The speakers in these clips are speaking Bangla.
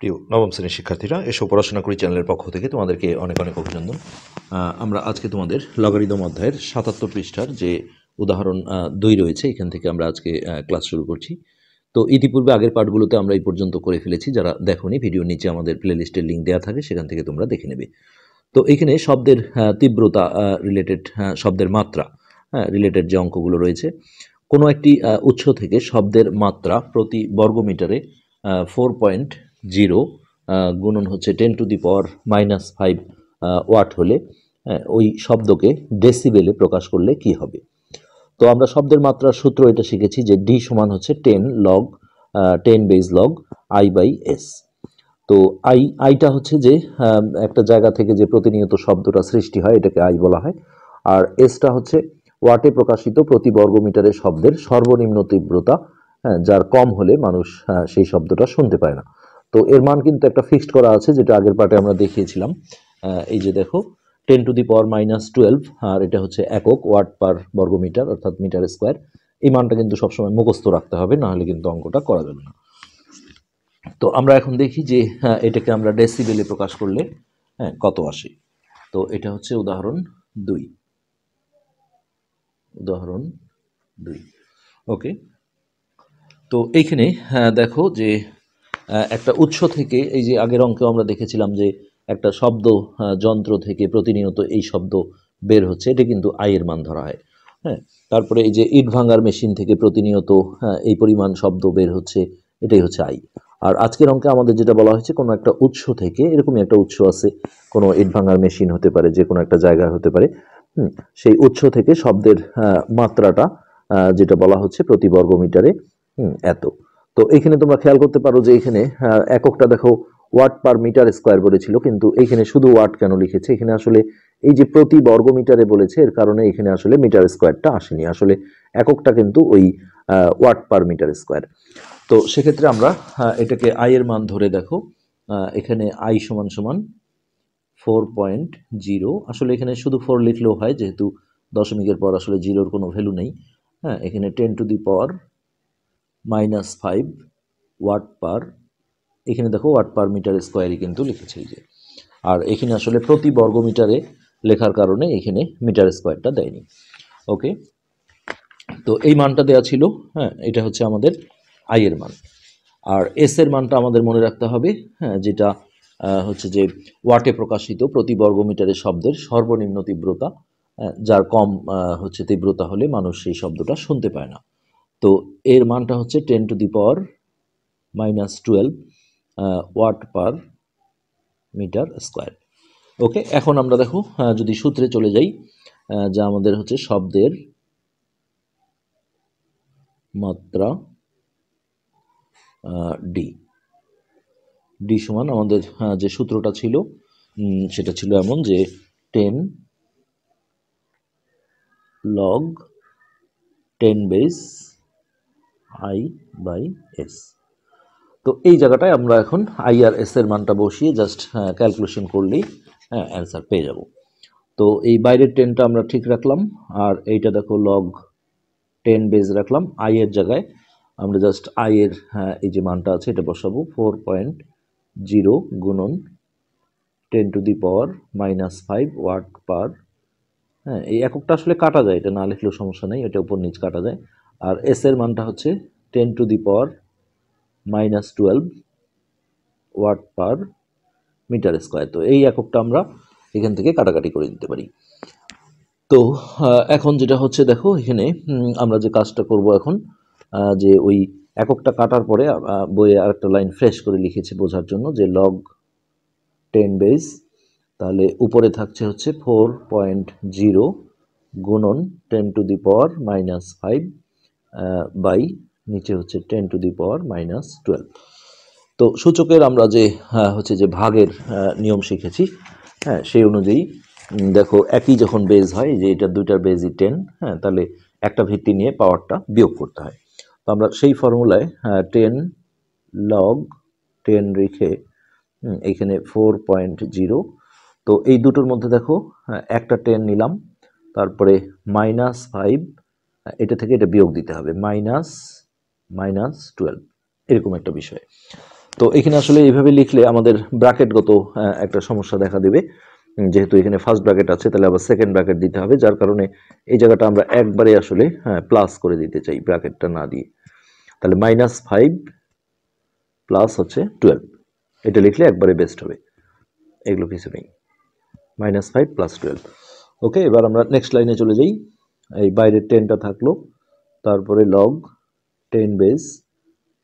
প্রিয় নবম শ্রেণীর শিক্ষার্থীরা এসব পড়াশোনা করি চ্যানেলের পক্ষ থেকে তোমাদেরকে অনেক অনেক অভিনন্দন আমরা আজকে তোমাদের লগারিদম অধ্যায়ের সাতাত্তর পৃষ্ঠার যে উদাহরণ দুই রয়েছে এখান থেকে আমরা আজকে ক্লাস শুরু করছি তো ইতিপূর্বে আগের পার্টগুলোতে আমরা এই পর্যন্ত করে ফেলেছি যারা দেখোনি ভিডিও নিচে আমাদের প্লেলিস্টের লিঙ্ক দেওয়া থাকে সেখান থেকে তোমরা দেখে নেবে তো এখানে শব্দের তীব্রতা রিলেটেড শব্দের মাত্রা রিলেটেড হ্যাঁ, যে অঙ্কগুলো রয়েছে কোনো একটি উৎস থেকে শব্দের মাত্রা প্রতি বর্গমিটারে ফোর পয়েন্ট জিরো গুণন হচ্ছে ten to the power minus five watt হলে ওই শব্দকে ডেসিবেলে প্রকাশ করলে কি হবে তো আমরা শব্দের মাত্রার সূত্র এটা শিখেছি যে ডি সমান হচ্ছে ten log ten base log I by S তো আই আইটা হচ্ছে যে একটা জায়গা থেকে যে প্রতিনিয়ত শব্দটা সৃষ্টি হয় এটাকে আই বলা হয় আর এসটা হচ্ছে ওয়াটে প্রকাশিত প্রতি বর্গমিটারে শব্দের সর্বনিম্ন তীব্রতা হ্যাঁ, যার কম হলে মানুষ সেই শব্দটা শুনতে পায় না তো এর মান কিন্তু একটা ফিক্সড করা আছে যেটা আগের পার্টে আমরা দেখিয়েছিলাম এই যে দেখো ten to the power minus twelve আর এটা হচ্ছে একক ওয়াট পার বর্গমিটার অর্থাৎ মিটার স্কোয়ার এই মানটা কিন্তু সবসময় মুখস্থ রাখতে হবে নাহলে কিন্তু অঙ্কটা করা যাবে না তো আমরা এখন দেখি যে হ্যাঁ, এটাকে আমরা ডেসিবেলে প্রকাশ করলে হ্যাঁ কত আসে তো এটা হচ্ছে উদাহরণ দুই উদাহরণ দুই ওকে তো এইখানে হ্যাঁ, দেখো যে একটা উৎস থেকে এই যে আগের অঙ্কেও আমরা দেখেছিলাম যে একটা শব্দ যন্ত্র থেকে প্রতিনিয়ত এই শব্দ বের হচ্ছে এটা কিন্তু আয়ের মান ধরা হয় হ্যাঁ তারপরে এই যে ইট ভাঙার মেশিন থেকে প্রতিনিয়ত হ্যাঁ, এই পরিমাণ শব্দ বের হচ্ছে এটাই হচ্ছে আয় আর আজকের অঙ্কে আমাদের যেটা বলা হয়েছে কোনো একটা উৎস থেকে এরকমই একটা উৎস আছে কোনো ইট ভাঙার মেশিন হতে পারে যে কোনো একটা জায়গা হতে পারে সেই উৎস থেকে শব্দের মাত্রাটা যেটা বলা হচ্ছে প্রতি বর্গ মিটারে এত তো এখানে তোমরা খেয়াল করতে পারো যে এখানে এককটা দেখো ওয়াট পার মিটার স্কোয়ার বলেছিল কিন্তু এখানে শুধু ওয়াট কেন লিখেছে এখানে আসলে এই যে প্রতি বর্গ মিটারে বলেছে এর কারণে এখানে আসলে মিটার স্কোয়ারটা আসেনি আসলে এককটা কিন্তু ওই ওয়াট পার মিটার স্কোয়ার তো সেক্ষেত্রে আমরা এটাকে আয়ের মান ধরে দেখো এখানে আই সমান সমান ফোর পয়েন্ট জিরো আসলে এখানে শুধু ফোর লিখলেও হয় যেহেতু দশমিকের পর আসলে জিরোর কোনো ভ্যালু নেই হ্যাঁ এখানে ten to the power minus five watt per এখানে দেখো ওয়াট পার মিটার স্কোয়ারই কিন্তু লিখেছে এই যে আর এখানে আসলে প্রতি বর্গ মিটারে লেখার কারণে এখানে মিটার স্কোয়ারটা দেয়নি ওকে তো এই মানটা দেওয়া ছিল হ্যাঁ এটা হচ্ছে আমাদের আইয়ের মান আর এস এর মানটা আমাদের মনে রাখতে হবে হ্যাঁ যেটা হচ্ছে যে ওয়াটে প্রকাশিত প্রতি বর্গ মিটারে শব্দের সর্বনিম্ন তীব্রতা হ্যাঁ, যার কম হচ্ছে তীব্রতা হলে মানুষ সেই শব্দটা শুনতে পায় না তো এর মানটা হচ্ছে ten to the power minus twelve watt per metre square okay এখন আমরা দেখো যদি সূত্রে চলে যাই যা আমাদের হচ্ছে শব্দের মাত্রা ডি ডি সমান আমাদের যে সূত্রটা ছিল সেটা ছিল এমন যে ten log ten base I by S তো এই জায়গাটায় আমরা এখন আইআরএসের মানটা বসিয়ে জাস্ট ক্যালকুলেশন করলেই হ্যাঁ অ্যান্সার পেয়ে যাব তো এই বাইরের টেনটা আমরা ঠিক রাখলাম আর এইটা দেখো লগ টেন বেজ রাখলাম আই এর জায়গায় আমরা জাস্ট আই এর এই যে মানটা আছে এটা বসাবো ফোর পয়েন্ট জিরো গুণন ten to the power minus five watt per হ্যাঁ এই এককটা আসলে কাটা যায় এটা না লিখলেও সমস্যা নেই এটা উপর নিচ কাটা যায় আর এস এর মানটা হচ্ছে ten to the power minus twelve watt per metre square তো এই এককটা আমরা এখান থেকে কাটাকাটি করে দিতে পারি তো এখন যেটা হচ্ছে দেখো এখানে আমরা যে কাজটা করব এখন যে ওই এককটা কাটার পরে বইয়ে আরেকটা লাইন ফ্রেশ করে লিখেছে বোঝার জন্য যে লগ টেন বেজ তাহলে উপরে থাকছে হচ্ছে ফোর পয়েন্ট জিরো গুণন ten to the power minus five by নিচে হচ্ছে ten to the power minus twelve তো সূচকের আমরা যে হচ্ছে যে ভাগের নিয়ম শিখেছি হ্যাঁ সেই অনুযায়ী দেখো একই যখন বেজ হয় যে এটা দুইটার বেজই টেন হ্যাঁ তাহলে একটা ভিত্তি নিয়ে পাওয়ারটা বিয়োগ করতে হয় তো আমরা সেই ফর্মুলায় টেন লগ টেন রেখে এখানে ফোর পয়েন্ট জিরো তো এই দুটোর মধ্যে দেখো হ্যাঁ, একটা টেন নিলাম তারপরে মাইনাস ফাইভ এটা থেকে এটা বিয়োগ দিতে হবে মাইনাস মাইনাস টুয়েলভ এরকম একটা বিষয় তো এখানে আসলে এইভাবে লিখলে আমাদের ব্র্যাকেটগত একটা সমস্যা দেখা দেবে যেহেতু এখানে ফার্স্ট ব্র্যাকেট আছে তাহলে আবার সেকেন্ড ব্র্যাকেট দিতে হবে যার কারণে এই জায়গাটা আমরা একবারে আসলে হ্যাঁ প্লাস করে দিতে চাই ব্র্যাকেটটা না দিয়ে তাহলে মাইনাস ফাইভ প্লাস হচ্ছে টুয়েলভ এটা লিখলে একবারে বেস্ট হবে এগুলো কিছু নেই minus five plus twelve okay এবার আমরা নেক্সট লাইনে চলে যাই এই বাইরের টেনটা থাকলো তারপরে log ten base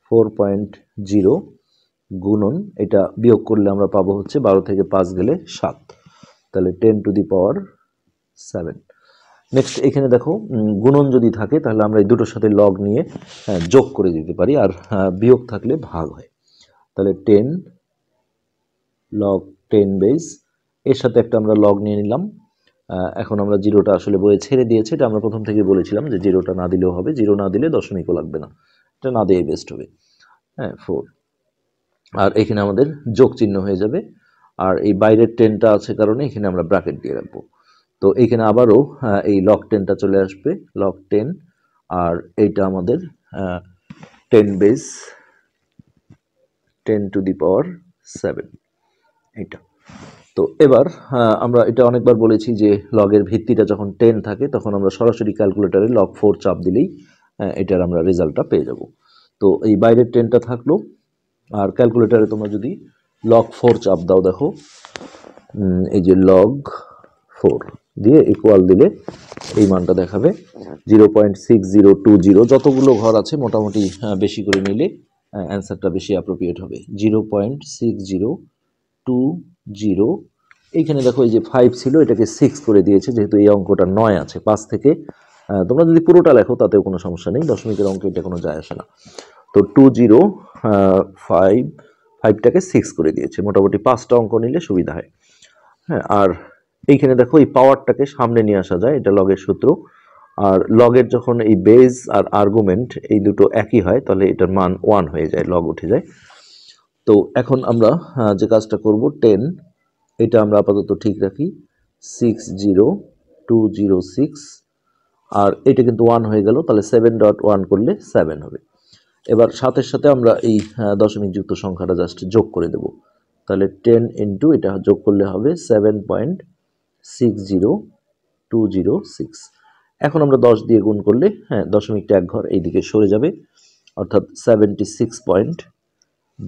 four point zero গুণন এটা বিয়োগ করলে আমরা পাবো হচ্ছে বারো থেকে পাঁচ গেলে সাত তাহলে ten to the power seven next এখানে দেখো গুণন যদি থাকে তাহলে আমরা এই দুটোর সাথে লগ নিয়ে হ্যাঁ, যোগ করে দিতে পারি আর হ্যাঁ, বিয়োগ থাকলে ভাগ হয় তাহলে টেন লগ টেন বেস এর সাথে একটা আমরা লগ নিয়ে নিলাম এখন আমরা জিরোটা আসলে বইয়ে ছেড়ে দিয়েছি এটা আমরা প্রথম থেকে বলেছিলাম যে জিরোটা না দিলেও হবে জিরো না দিলে দশমিকও লাগবে না এটা না দিয়ে বেস্ট হবে হ্যাঁ ফোর আর এখানে আমাদের যোগ চিহ্ন হয়ে যাবে আর এই বাইরের টেনটা আছে কারণে এখানে আমরা ব্র্যাকেট দিয়ে রাখবো তো এখানে আবারও এই লক টেনটা চলে আসবে লক টেন আর এইটা আমাদের ten base ten to the power seven এইটা তো এবার আমরা এটা অনেকবার বলেছি যে লগের ভিত্তিটা যখন টেন থাকে তখন আমরা সরাসরি ক্যালকুলেটারে লগ ফোর চাপ দিলেই এটার আমরা রেজাল্টটা পেয়ে যাব তো এই বাইরের টেনটা থাকলো আর ক্যালকুলেটারে তোমরা যদি লগ ফোর চাপ দাও দেখো এই যে লগ ফোর দিয়ে ইকুয়াল দিলে এই মানটা দেখাবে zero point six zero two zero যতগুলো ঘর আছে মোটামুটি বেশি করে নিলে অ্যান্সারটা বেশি অ্যাপ্রোপ্রিয়েট হবে zero point six zero two zero এইখানে দেখো এই যে ফাইভ ছিল এটাকে সিক্স করে দিয়েছে যেহেতু এই অঙ্কটা নয় আছে পাঁচ থেকে তোমরা যদি পুরোটা লেখো তাতেও কোনো সমস্যা নেই দশমিকের অঙ্ক এটা কোনো যায় আসে না তো টু জিরো ফাইভ ফাইভটাকে সিক্স করে দিয়েছে মোটামুটি পাঁচটা অঙ্ক নিলে সুবিধা হয় হ্যাঁ আর এইখানে দেখো এই পাওয়ারটাকে সামনে নিয়ে আসা যায় এটা লগের সূত্র আর লগের যখন এই বেজ আর আর্গুমেন্ট এই দুটো একই হয় তাহলে এটার মান ওয়ান হয়ে যায় লগ উঠে যায় তো এখন আমরা যে কাজটা করব টেন এটা আমরা আপাতত ঠিক রাখি six zero two zero six আর এটা কিন্তু ওয়ান হয়ে গেল তাহলে সেভেন ডট ওয়ান করলে সেভেন হবে এবার সাতের সাথে আমরা এই দশমিক যুক্ত সংখ্যাটা জাস্ট যোগ করে দেব তাহলে টেন ইন্টু এটা যোগ করলে হবে seven point six zero two zero six এখন আমরা দশ দিয়ে গুণ করলে হ্যাঁ দশমিকটা এক ঘর এইদিকে সরে যাবে অর্থাৎ seventy six point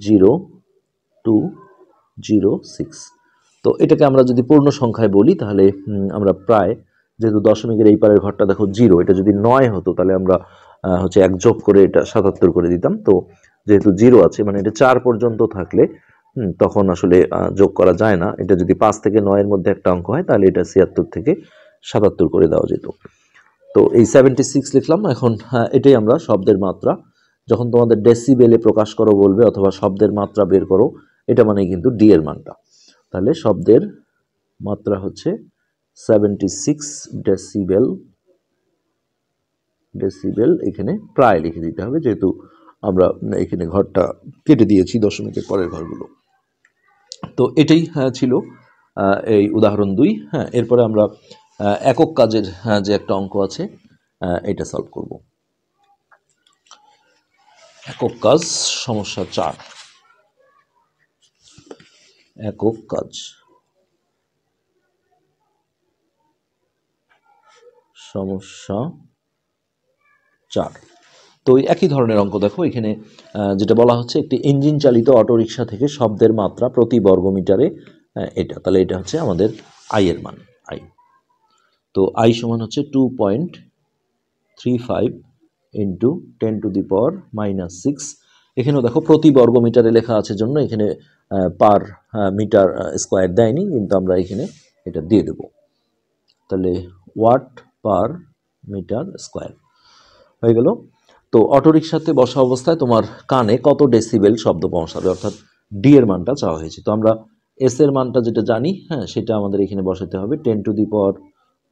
zero two zero six তো এটাকে আমরা যদি পূর্ণ সংখ্যায় বলি তাহলে আমরা প্রায় যেহেতু দশমিকের এই পারের ঘরটা দেখো জিরো এটা যদি নয় হতো তাহলে আমরা হচ্ছে এক যোগ করে এটা সাতাত্তর করে দিতাম তো যেহেতু জিরো আছে মানে এটা চার পর্যন্ত থাকলে তখন আসলে যোগ করা যায় না এটা যদি পাঁচ থেকে নয়ের মধ্যে একটা অঙ্ক হয় তাহলে এটা ছিয়াত্তর থেকে সাতাত্তর করে দেওয়া যেত তো এই সেভেন্টি সিক্স লিখলাম এখন এটাই আমরা শব্দের মাত্রা যখন তোমাদের ডেসিবেলে প্রকাশ করো বলবে অথবা শব্দের মাত্রা বের করো এটা মানে কিন্তু ডি এর মানটা তাহলে শব্দের মাত্রা হচ্ছে সেভেন্টি সিক্স ডেসিবেল ডেসিবেল এখানে প্রায় লিখে দিতে হবে যেহেতু আমরা এখানে ঘরটা কেটে দিয়েছি দশমিকের পরের ঘরগুলো তো এটাই হ্যাঁ, ছিল এই উদাহরণ দুই হ্যাঁ এরপরে আমরা একক কাজের হ্যাঁ, যে একটা অঙ্ক আছে এটা সলভ করব একক কাজ সমস্যা চার একক কাজ সমস্যা চার তো একই ধরনের অঙ্ক দেখো এখানে যেটা বলা হচ্ছে একটি ইঞ্জিন চালিত অটোরিকশা থেকে শব্দের মাত্রা প্রতি বর্গমিটারে এটা তাহলে এটা হচ্ছে আমাদের এর মান আই তো আই সমান হচ্ছে two point three five into ten to the power minus six এখানেও দেখো প্রতি বর্গ মিটারে লেখা আছে জন্য এখানে পার মিটার স্কোয়ার দেয়নি কিন্তু আমরা এখানে এটা দিয়ে দেব তাহলে ওয়াট পার মিটার স্কোয়ার হয়ে গেল তো অটোরিকশাতে বসা অবস্থায় তোমার কানে কত ডেসিবেল শব্দ পৌঁছাবে অর্থাৎ ডি এর মানটা চাওয়া হয়েছে তো আমরা এস এর মানটা যেটা জানি হ্যাঁ সেটা আমাদের এখানে বসাতে হবে ten to the power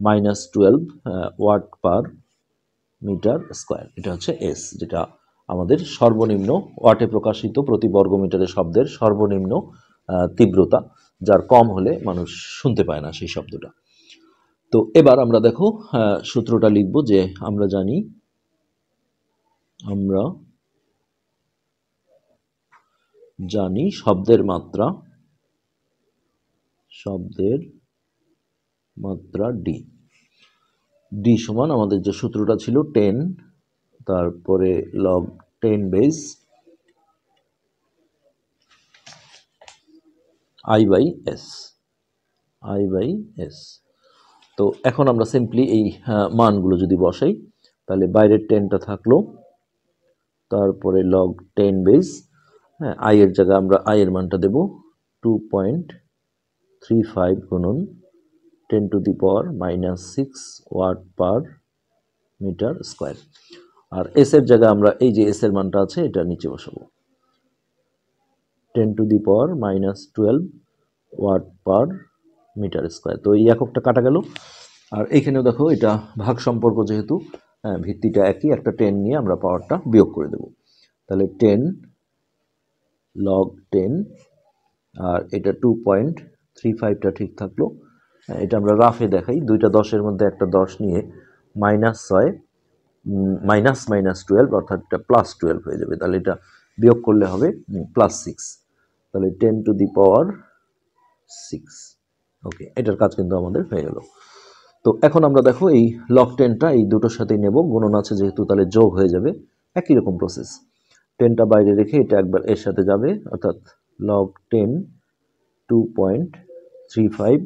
minus twelve watt per metre square এটা হচ্ছে এস যেটা আমাদের সর্বনিম্ন ওয়াটে প্রকাশিত প্রতি বর্গ মিটারের শব্দের সর্বনিম্ন তীব্রতা যার কম হলে মানুষ শুনতে পায় না সেই শব্দটা তো এবার আমরা দেখো সূত্রটা লিখব যে আমরা জানি আমরা জানি শব্দের মাত্রা শব্দের মাত্রা ডি ডি সমান আমাদের যে সূত্রটা ছিল টেন তারপরে log ten base I by S I by S তো এখন আমরা সিম্পলি এই হ্যাঁ, মানগুলো যদি বসাই তাহলে বাইরের টেনটা থাকলো তারপরে লগ টেন বেস হ্যাঁ আইয়ের জায়গায় আমরা আয়ের মানটা দেব টু পয়েন্ট থ্রি ফাইভ গুণন ten to the power minus six watt per metre square আর এস এর জায়গায় আমরা এই যে এস এর মানটা আছে এটা নিচে বসাবো ten to the power minus twelve watt per metre square তো এই এককটা কাটা গেল আর এইখানেও দেখো এটা ভাগ সম্পর্ক যেহেতু হ্যাঁ, ভিত্তিটা একই একটা টেন নিয়ে আমরা পাওয়ারটা বিয়োগ করে দেব তাহলে টেন লগ টেন আর এটা টু পয়েন্ট থ্রি ফাইভটা ঠিক থাকলো এটা আমরা রাফে দেখাই দুইটা দশের মধ্যে একটা দশ নিয়ে মাইনাস ছয় মাইনাস মাইনাস টুয়েলভ অর্থাৎ এটা প্লাস টুয়েলভ হয়ে যাবে তাহলে এটা বিয়োগ করলে হবে প্লাস সিক্স তাহলে ten to the power six okay এটার কাজ কিন্তু আমাদের হয়ে গেল তো এখন আমরা দেখো এই লক টেনটা এই দুটোর সাথেই নেব গুণন আছে যেহেতু তাহলে যোগ হয়ে যাবে একই রকম প্রসেস টেনটা বাইরে রেখে এটা একবার এর সাথে যাবে অর্থাৎ log ten two point three five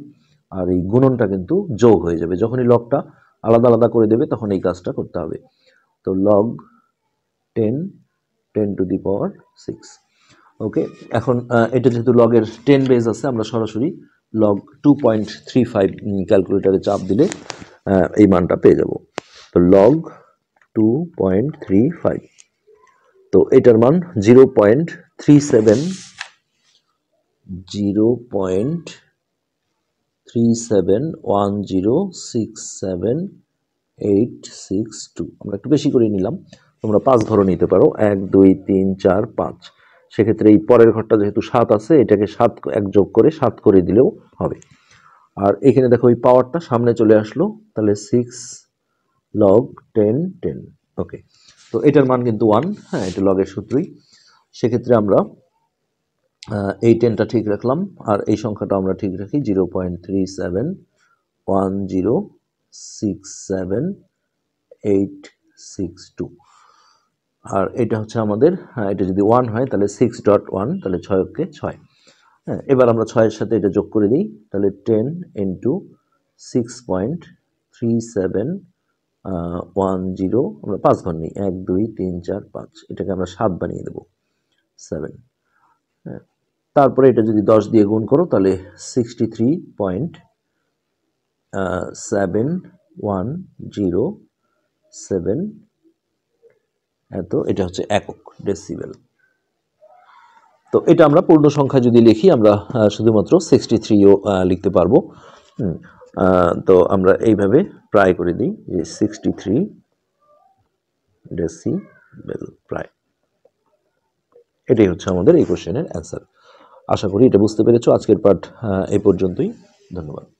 আর এই গুণনটা কিন্তু যোগ হয়ে যাবে যখনই লগটা আলাদা আলাদা করে দেবে তখন এই কাজটা করতে হবে তো log ten ten to the power six okay এখন এটা যেহেতু লগের টেন বেজ আছে আমরা সরাসরি log two point three five ক্যালকুলেটারে চাপ দিলে এই মানটা পেয়ে যাব তো log two point three five তো এটার মান zero point three seven zero point three seven one zero six seven eight six two আমরা একটু বেশি করে নিলাম তোমরা পাঁচ ধরো নিতে পারো এক দুই তিন চার পাঁচ সেক্ষেত্রে এই পরের ঘরটা যেহেতু সাত আছে এটাকে সাত এক যোগ করে সাত করে দিলেও হবে আর এখানে দেখো এই পাওয়ারটা সামনে চলে আসলো তাহলে six log ten ten okay তো এটার মান কিন্তু ওয়ান হ্যাঁ এটা লগের সূত্রই সেক্ষেত্রে আমরা এই টেনটা ঠিক রাখলাম আর এই সংখ্যাটা আমরা ঠিক রাখি zero point three seven one zero six seven eight six two আর এটা হচ্ছে আমাদের হ্যাঁ, এটা যদি ওয়ান হয় তাহলে সিক্স ডট ওয়ান তাহলে ছয়কে ছয় হ্যাঁ এবার আমরা ছয়ের সাথে এটা যোগ করে দিই তাহলে ten into six point three seven one zero আমরা পাঁচ ঘর নিই এক দুই তিন চার পাঁচ এটাকে আমরা সাত বানিয়ে দেবো সেভেন হ্যাঁ তারপরে এটা যদি দশ দিয়ে গুণ করো তাহলে sixty three point seven one zero seven এত এটা হচ্ছে একক ডেসিবেল তো এটা আমরা পূর্ণ সংখ্যা যদি লিখি আমরা শুধুমাত্র সিক্সটি থ্রিও লিখতে পারবো তো আমরা এইভাবে প্রায় করে দিই যে সিক্সটি থ্রি ডেসিবেল প্রায় এটাই হচ্ছে আমাদের এই কোশ্চেনের অ্যান্সার আশা করি এটা বুঝতে পেরেছ আজকের পাঠ এ পর্যন্তই ধন্যবাদ